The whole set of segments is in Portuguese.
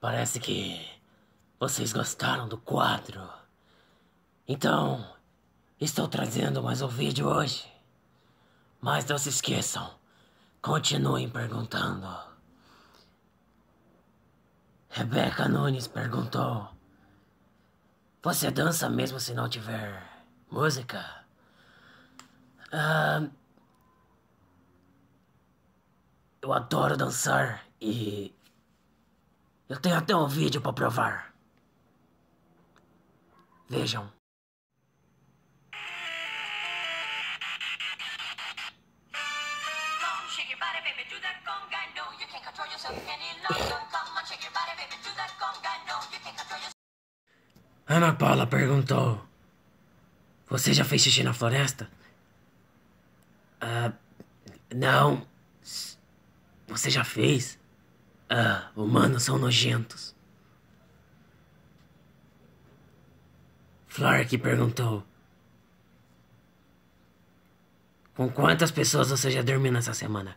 Parece que vocês gostaram do quadro. Então, estou trazendo mais um vídeo hoje. Mas não se esqueçam, continuem perguntando. Rebeca Nunes perguntou: Você dança mesmo se não tiver música? Ah, eu adoro dançar e eu tenho até um vídeo para provar. Vejam. Ana Paula perguntou: Você já fez xixi na floresta? Ah, não. Você já fez? Ah, humanos são nojentos. Clark perguntou: Com quantas pessoas você já dormiu nessa semana?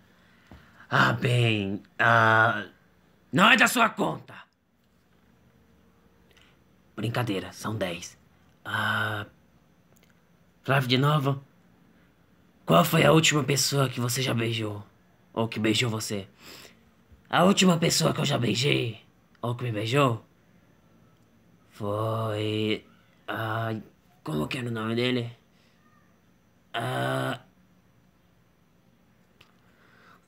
Ah, bem. Ah. Não é da sua conta! Brincadeira, são dez. Ah. Flávio, de novo? Qual foi a última pessoa que você já beijou? Ou que beijou você? A última pessoa que eu já beijei, ou que me beijou, foi. Ah, como que era o nome dele? Ah.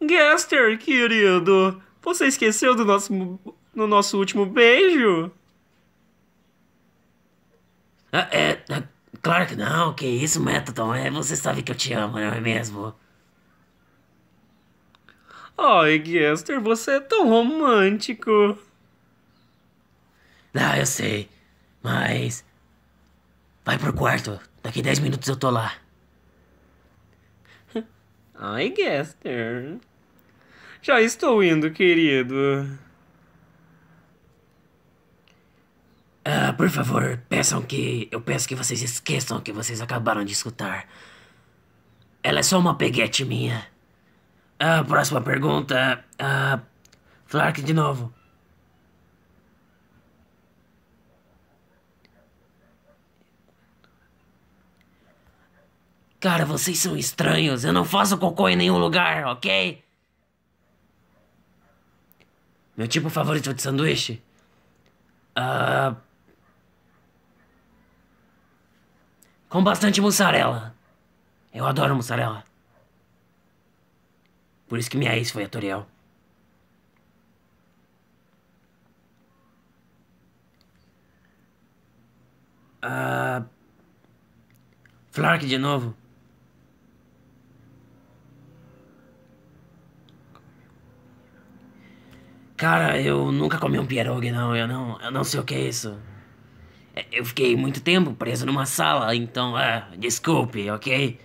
Gaster, querido, você esqueceu do nosso, no nosso último beijo? Ah, é, é, claro que não, que isso, Metaton, é, você sabe que eu te amo, não é mesmo? Ai, Gester, você é tão romântico. Ah, eu sei. Mas. Vai pro quarto. Daqui 10 minutos eu tô lá. Ai, Gester. Já estou indo, querido. Ah, por favor, peçam que. Eu peço que vocês esqueçam o que vocês acabaram de escutar. Ela é só uma peguete minha. A ah, próxima pergunta. Ah, Flark de novo. Cara, vocês são estranhos. Eu não faço cocô em nenhum lugar, ok? Meu tipo favorito de sanduíche? Uh... Com bastante mussarela. Eu adoro mussarela. Por isso que minha ex foi a Toriel. Ah. Flark de novo. Cara, eu nunca comi um pierogi, não. Eu não, eu não sei o que é isso. É, eu fiquei muito tempo preso numa sala, então, é, desculpe, ok?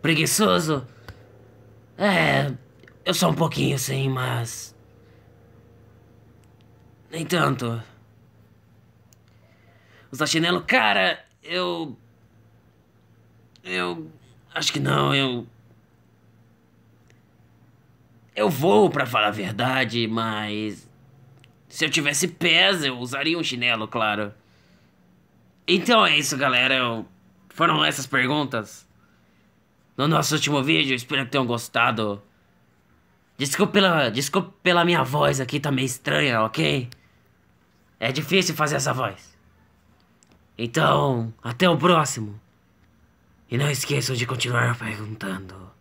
Preguiçoso. É. Eu sou um pouquinho assim, mas. Nem tanto. Usar chinelo, cara, eu. Eu. Acho que não, eu. Eu vou, para falar a verdade, mas. Se eu tivesse pés, eu usaria um chinelo, claro. Então é isso, galera. Eu... Foram essas perguntas? no nosso último vídeo. Espero que tenham gostado. Desculpa pela, desculpa pela minha voz aqui, tá meio estranha, ok? É difícil fazer essa voz. Então, até o próximo. E não esqueçam de continuar perguntando.